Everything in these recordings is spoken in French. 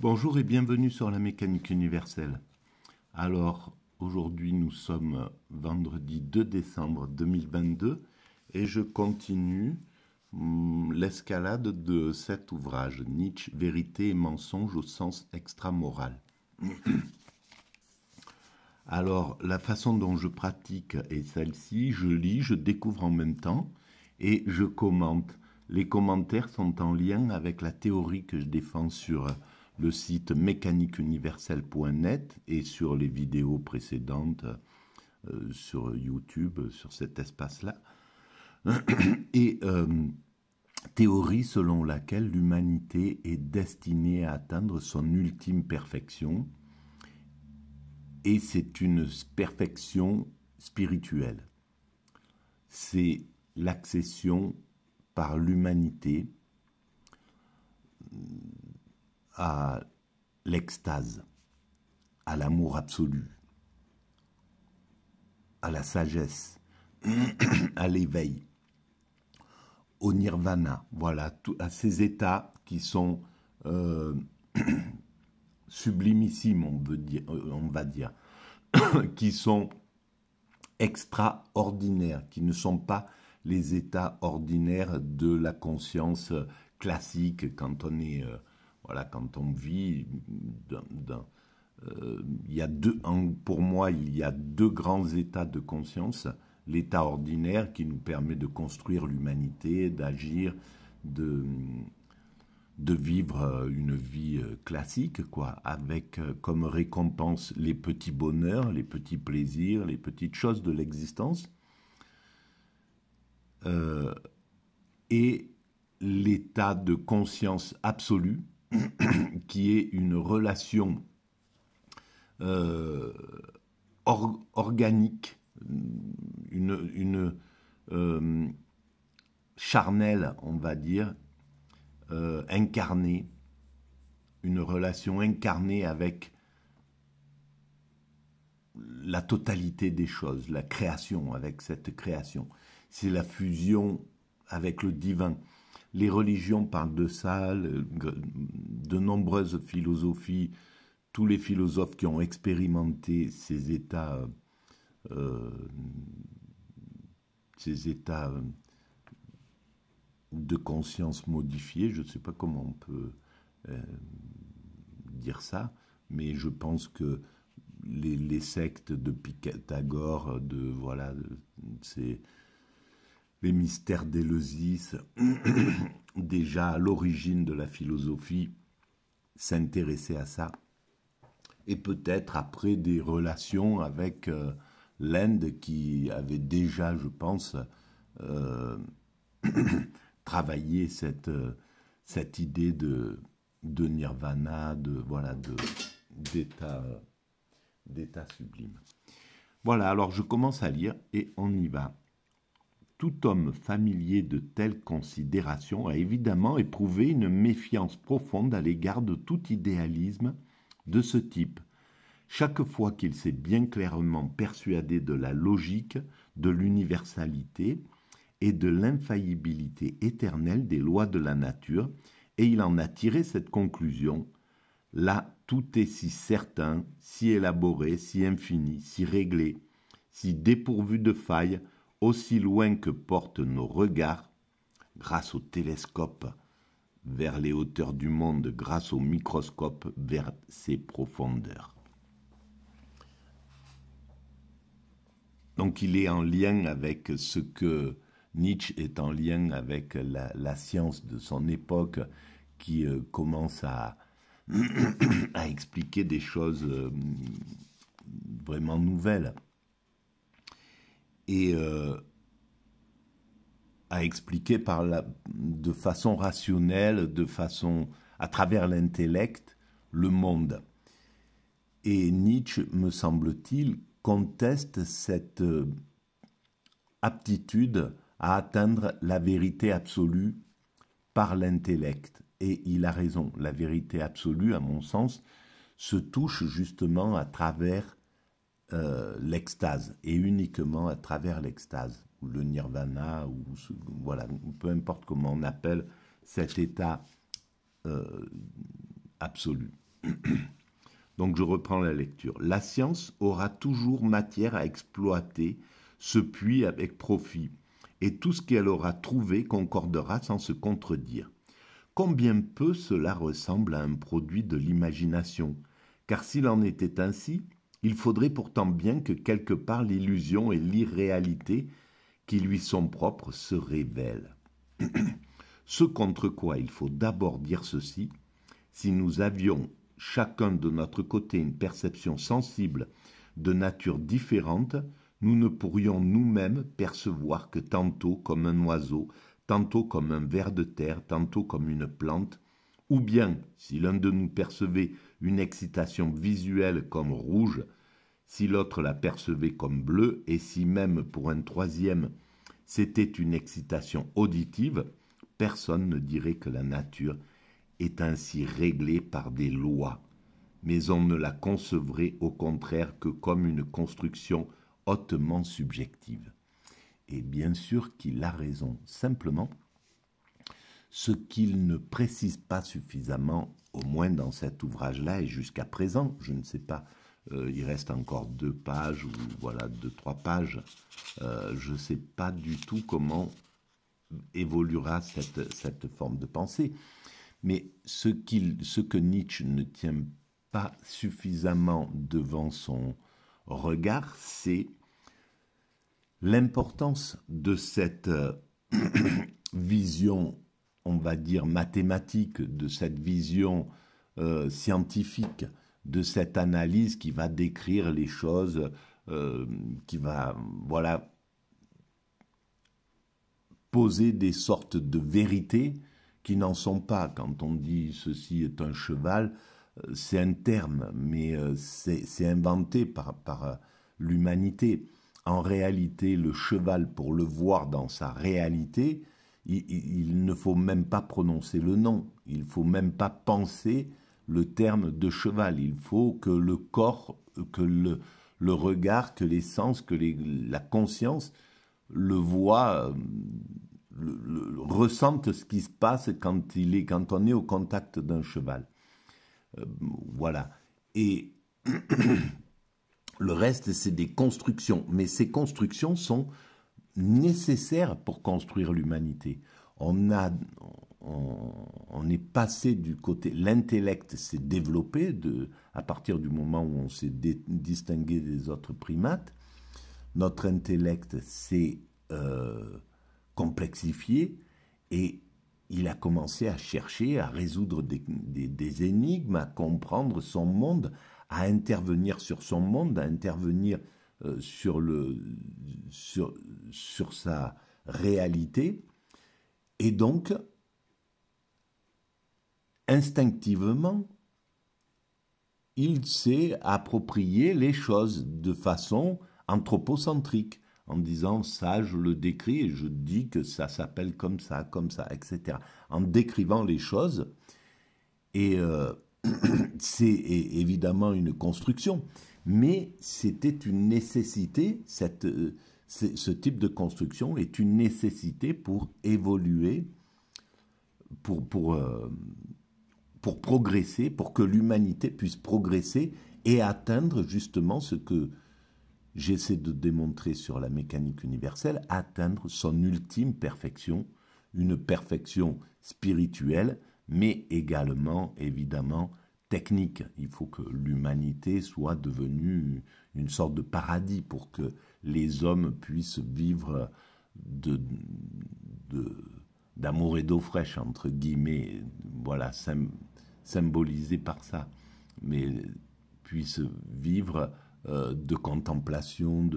Bonjour et bienvenue sur la mécanique universelle. Alors, aujourd'hui nous sommes vendredi 2 décembre 2022 et je continue hum, l'escalade de cet ouvrage, Nietzsche, Vérité et mensonge au sens extramoral. Alors, la façon dont je pratique est celle-ci, je lis, je découvre en même temps et je commente. Les commentaires sont en lien avec la théorie que je défends sur le site mécaniqueuniverselle.net et sur les vidéos précédentes euh, sur YouTube, sur cet espace-là. Et euh, théorie selon laquelle l'humanité est destinée à atteindre son ultime perfection, et c'est une perfection spirituelle. C'est l'accession par l'humanité à l'extase, à l'amour absolu, à la sagesse, à l'éveil, au nirvana, voilà, à ces états qui sont euh, sublimissimes, on, dire, euh, on va dire, qui sont extraordinaires, qui ne sont pas les états ordinaires de la conscience euh, classique quand on est... Voilà, quand on vit euh, il y a deux, pour moi, il y a deux grands états de conscience. L'état ordinaire qui nous permet de construire l'humanité, d'agir, de, vivre euh, une vie euh, classique, quoi, avec comme récompense les petits bonheurs, les petits plaisirs, les petites choses de l'existence. et l'état de conscience absolue, qui est une relation euh, organique, une, euh, charnelle, on va dire, euh, incarnée, une relation incarnée avec la totalité des choses, la création avec cette création. C'est la fusion avec le divin les religions parlent de ça, de nombreuses philosophies, tous les philosophes qui ont expérimenté ces états, euh, ces états euh, de conscience modifiés, je ne sais pas comment on peut euh, dire ça, mais je pense que les, sectes de Pythagore, de voilà, c'est les mystères d'Éleusis, déjà à l'origine de la philosophie, s'intéresser à ça. Et peut-être après des relations avec euh, l'Inde qui avait déjà, je pense, euh, travaillé cette, euh, cette idée de, de nirvana, de voilà, de, d'état, d'état sublime. Voilà, alors je commence à lire et on y va tout homme familier de telles considérations a évidemment éprouvé une méfiance profonde à l'égard de tout idéalisme de ce type, chaque fois qu'il s'est bien clairement persuadé de la logique, de l'universalité et de l'infaillibilité éternelle des lois de la nature, et il en a tiré cette conclusion. Là, tout est si certain, si élaboré, si infini, si réglé, si dépourvu de failles, aussi loin que portent nos regards, grâce au télescope vers les hauteurs du monde, grâce au microscope vers ses profondeurs. Donc il est en lien avec ce que Nietzsche est en lien avec la, science de son époque qui euh, commence à, expliquer des choses euh, vraiment nouvelles et euh, à expliquer par la, de façon rationnelle, de façon à travers l'intellect, le monde. Et Nietzsche, me semble-t-il, conteste cette euh, aptitude à atteindre la vérité absolue par l'intellect. Et il a raison, la vérité absolue, à mon sens, se touche justement à travers euh, l'extase, et uniquement à travers l'extase, ou le nirvana, ou voilà, peu importe comment on appelle cet état euh, absolu. Donc je reprends la lecture. La science aura toujours matière à exploiter ce puits avec profit, et tout ce qu'elle aura trouvé concordera sans se contredire. Combien peu cela ressemble à un produit de l'imagination, car s'il en était ainsi, il faudrait pourtant bien que quelque part l'illusion et l'irréalité qui lui sont propres se révèlent. ce contre quoi il faut d'abord dire ceci, si nous avions chacun de notre côté une perception sensible de nature différente, nous ne pourrions nous-mêmes percevoir que tantôt comme un oiseau, tantôt comme un ver de terre, tantôt comme une plante, ou bien, si l'un de nous percevait une excitation visuelle comme rouge, si l'autre la percevait comme bleue, et si même pour un troisième c'était une excitation auditive, personne ne dirait que la nature est ainsi réglée par des lois, mais on ne la concevrait au contraire que comme une construction hautement subjective. Et bien sûr qu'il a raison, simplement, ce qu'il ne précise pas suffisamment, au moins dans cet ouvrage-là et jusqu'à présent, je ne sais pas euh, il reste encore deux pages ou voilà deux trois pages. Euh, je ne sais pas du tout comment évoluera cette, forme de pensée. Mais ce, que Nietzsche ne tient pas suffisamment devant son regard, c'est l'importance de cette euh, vision, on va dire mathématique, de cette vision scientifique de cette analyse qui va décrire les choses, euh, qui va, voilà, poser des sortes de vérités qui n'en sont pas. Quand on dit ceci est un cheval, euh, c'est un terme, mais euh, c'est inventé par, l'humanité. En réalité, le cheval, pour le voir dans sa réalité, il, il, ne faut même pas prononcer le nom, il faut même pas penser le terme de cheval. Il faut que le corps, que le, regard, que les sens, que la conscience le voit, euh, le, ce qui se passe quand, il est, quand on est au contact d'un cheval. Euh, voilà. Et le reste, c'est des constructions. Mais ces constructions sont nécessaires pour construire l'humanité. On a, on, est passé du côté, l'intellect s'est développé de, à partir du moment où on s'est distingué des autres primates, notre intellect s'est euh, complexifié et il a commencé à chercher, à résoudre des, énigmes, à comprendre son monde, à intervenir sur son monde, à intervenir euh, sur, le, sur, sur sa réalité. Et donc, instinctivement, il s'est approprié les choses de façon anthropocentrique, en disant ça, je le décris et je dis que ça s'appelle comme ça, comme ça, etc. En décrivant les choses, et euh, c'est évidemment une construction, mais c'était une nécessité, cette, euh, ce type de construction est une nécessité pour évoluer, pour, pour euh, pour progresser, pour que l'humanité puisse progresser et atteindre justement ce que j'essaie de démontrer sur la mécanique universelle, atteindre son ultime perfection, une perfection spirituelle, mais également, évidemment, technique. Il faut que l'humanité soit devenue une sorte de paradis pour que les hommes puissent vivre de, d'amour et d'eau fraîche, entre guillemets. Voilà, symbolisé par ça, mais puisse vivre euh, de contemplation,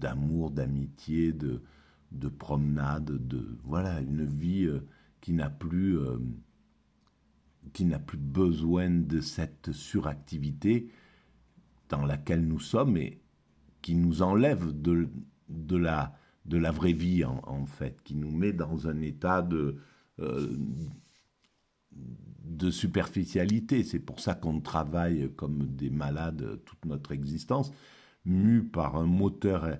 d'amour, d'amitié, de, de, promenade, de voilà une vie euh, qui n'a plus euh, qui n'a plus besoin de cette suractivité dans laquelle nous sommes et qui nous enlève de, de la de la vraie vie en fait, qui nous met dans un état de de superficialité. C'est pour ça qu'on travaille comme des malades toute notre existence, mû par un moteur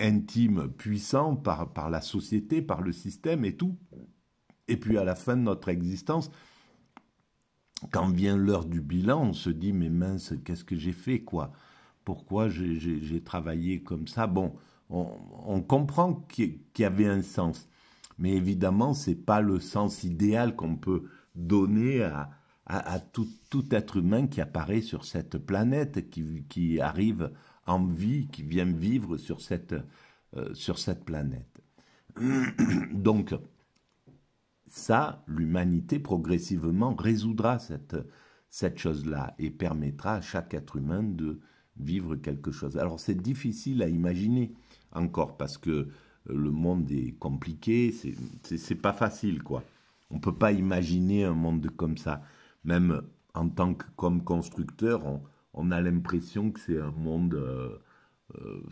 intime, puissant, par, par la société, par le système et tout. Et puis à la fin de notre existence, quand vient l'heure du bilan, on se dit mais mince, qu'est-ce que j'ai fait quoi Pourquoi j'ai travaillé comme ça Bon, on, on comprend qu'il y avait un sens. Mais évidemment, ce n'est pas le sens idéal qu'on peut donner à, à, tout, tout, être humain qui apparaît sur cette planète, qui, qui arrive en vie, qui vient vivre sur cette, euh, sur cette planète. Donc, ça, l'humanité progressivement résoudra cette, cette chose-là et permettra à chaque être humain de vivre quelque chose. Alors c'est difficile à imaginer encore parce que le monde est compliqué, c'est pas facile, quoi. On peut pas imaginer un monde comme ça. Même en tant que comme constructeur, on, a l'impression que c'est un monde euh, euh,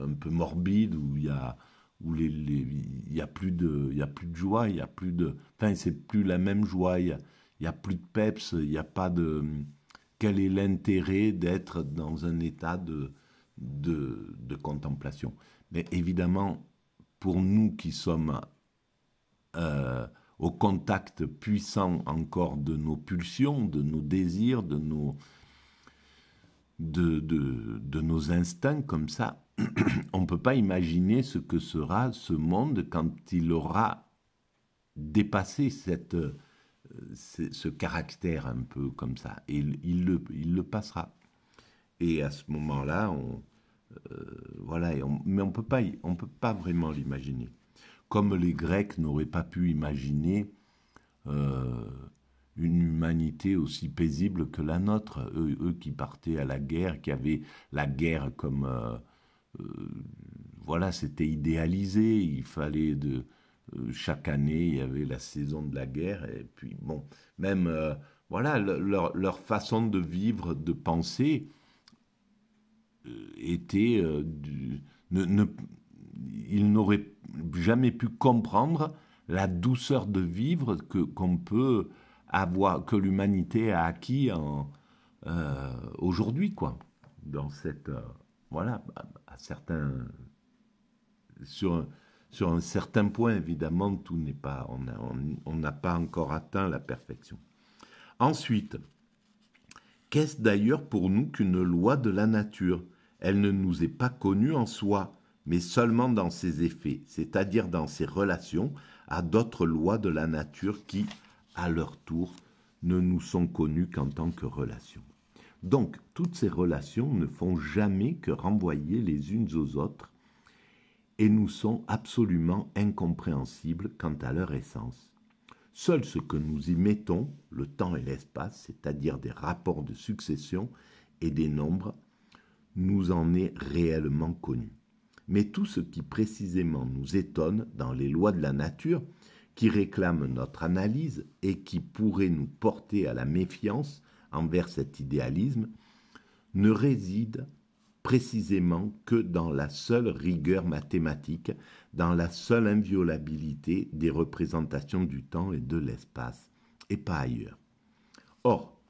un peu morbide où il y a où les, il a plus de plus de joie, il y a plus de enfin c'est plus la même joie, il y, a, plus de peps, il y a pas de quel est l'intérêt d'être dans un état de, de, de contemplation. Mais évidemment, pour nous qui sommes euh, au contact puissant encore de nos pulsions, de nos désirs, de nos, de, de, nos instincts comme ça, on ne peut pas imaginer ce que sera ce monde quand il aura dépassé cette, euh, ce caractère un peu comme ça. Et il, il, le, il le passera. Et à ce moment-là, on, euh, voilà, mais on ne peut pas vraiment l'imaginer. Comme les Grecs n'auraient pas pu imaginer euh, une humanité aussi paisible que la nôtre. Eux, qui partaient à la guerre, qui avaient la guerre comme... Euh, voilà, c'était idéalisé. Il fallait de... chaque année, il y avait la saison de la guerre. Et puis, bon, même... voilà, leur, façon de vivre, de penser, euh, était, euh, il n'aurait jamais pu comprendre la douceur de vivre que qu'on peut avoir, que l'humanité a acquis euh, aujourd'hui, quoi. Dans cette, voilà, à, certains, sur sur un certain point, évidemment, tout n'est pas, on n'a pas encore atteint la perfection. Ensuite, qu'est-ce d'ailleurs pour nous qu'une loi de la nature elle ne nous est pas connue en soi, mais seulement dans ses effets, c'est-à-dire dans ses relations à d'autres lois de la nature qui, à leur tour, ne nous sont connues qu'en tant que relations. Donc, toutes ces relations ne font jamais que renvoyer les unes aux autres et nous sont absolument incompréhensibles quant à leur essence. Seul ce que nous y mettons, le temps et l'espace, c'est-à-dire des rapports de succession et des nombres, nous en est réellement connu. Mais tout ce qui précisément nous étonne dans les lois de la nature, qui réclament notre analyse et qui pourrait nous porter à la méfiance envers cet idéalisme, ne réside précisément que dans la seule rigueur mathématique, dans la seule inviolabilité des représentations du temps et de l'espace, et pas ailleurs. Or,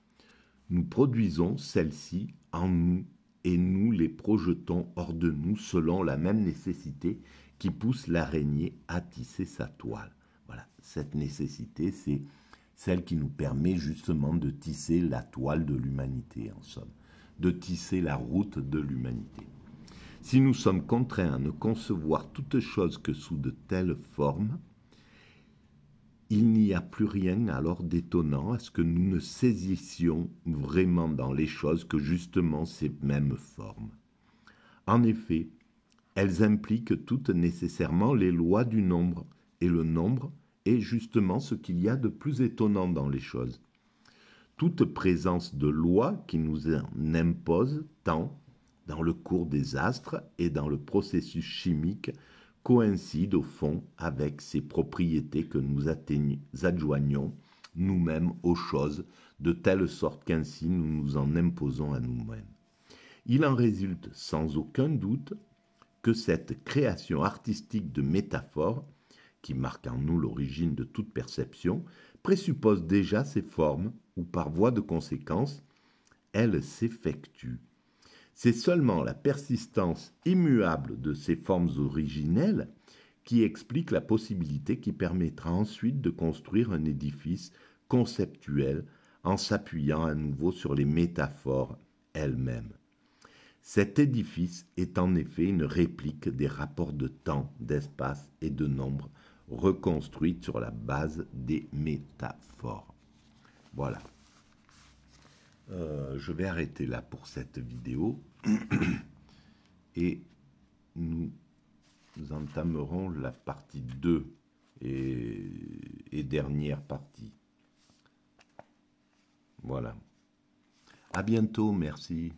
nous produisons celle-ci en nous et nous les projetons hors de nous selon la même nécessité qui pousse l'araignée à tisser sa toile. Voilà, cette nécessité, c'est celle qui nous permet justement de tisser la toile de l'humanité, en somme, de tisser la route de l'humanité. Si nous sommes contraints à ne concevoir toute chose que sous de telles formes, il n'y a plus rien alors d'étonnant à ce que nous ne saisissions vraiment dans les choses que justement ces mêmes formes. En effet, elles impliquent toutes nécessairement les lois du nombre, et le nombre est justement ce qu'il y a de plus étonnant dans les choses. Toute présence de loi qui nous en impose tant dans le cours des astres et dans le processus chimique coïncide au fond avec ces propriétés que nous adjoignons nous-mêmes aux choses, de telle sorte qu'ainsi nous nous en imposons à nous-mêmes. Il en résulte sans aucun doute que cette création artistique de métaphores, qui marque en nous l'origine de toute perception, présuppose déjà ces formes, ou par voie de conséquence, elle s'effectue c'est seulement la persistance immuable de ces formes originelles qui explique la possibilité qui permettra ensuite de construire un édifice conceptuel en s'appuyant à nouveau sur les métaphores elles-mêmes. Cet édifice est en effet une réplique des rapports de temps, d'espace et de nombre reconstruits sur la base des métaphores. Voilà. Euh, je vais arrêter là pour cette vidéo et nous entamerons la partie 2 et, et dernière partie. Voilà. À bientôt, merci.